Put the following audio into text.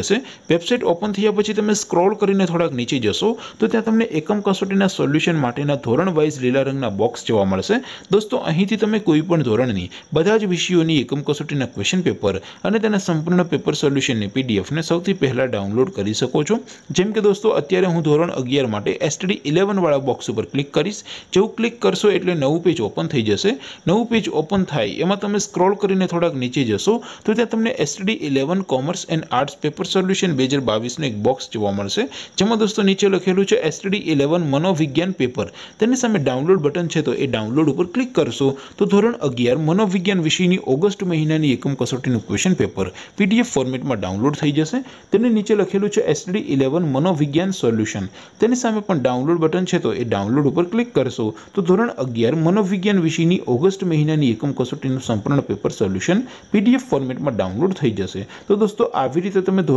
જેસે website open થયા પછી તમે સ્ક્રોલ કરીને થોડક નીચે જશો તો ત્યાં તમને એકમ કસોટીના સોલ્યુશન માટેના ધોરણ વાઈઝ લીલા રંગના બોક્સ જોવા મળશે દોસ્તો અહીંથી તમે કોઈ પણ ધોરણની બધા જ વિષયોની એકમ કસોટીના ક્વેશ્ચન પેપર અને તેના સંપૂર્ણ પેપર સોલ્યુશનની પીડીએફ ને સૌથી પહેલા ડાઉનલોડ કરી શકો છો જેમ કે દોસ્તો અત્યારે હું ધોરણ 11 માટે STD 11 વાળા બોક્સ ઉપર ક્લિક કરશો જેવું ક્લિક કરશો એટલે નવું પેજ ઓપન થઈ જશે નવું પેજ ઓપન થાય એમાં તમે સ્ક્રોલ કરીને થોડક નીચે જશો તો ત્યાં તમને STD 11 commerce and arts paper solution 2022 નો એક બોક્સ જોવા મળશે જેમાં દોસ્તો નીચે લખેલું છે STD 11 મનોવિજ્ઞાન પેપર તેની સામે ડાઉનલોડ બટન છે તો એ ડાઉનલોડ ઉપર ક્લિક કરશો તો ધોરણ 11 મનોવિજ્ઞાન વિષયની ઓગસ્ટ મહિનાની એકમ કસોટીનું ક્વેશ્ચન પેપર PDF ફોર્મેટમાં ડાઉનલોડ થઈ જશે તેની નીચે લખેલું છે STD 11 મનોવિજ્ઞાન સોલ્યુશન તેની સામે પણ ડાઉનલોડ બટન છે તો એ ડાઉનલોડ ઉપર ક્લિક કરશો તો ધોરણ 11 મનોવિજ્ઞાન વિષયની ઓગસ્ટ મહિનાની એકમ કસોટીનું સંપૂર્ણ પેપર સોલ્યુશન PDF ફોર્મેટમાં ડાઉનલોડ થઈ જશે તો દોસ્તો આવી રીતે તમે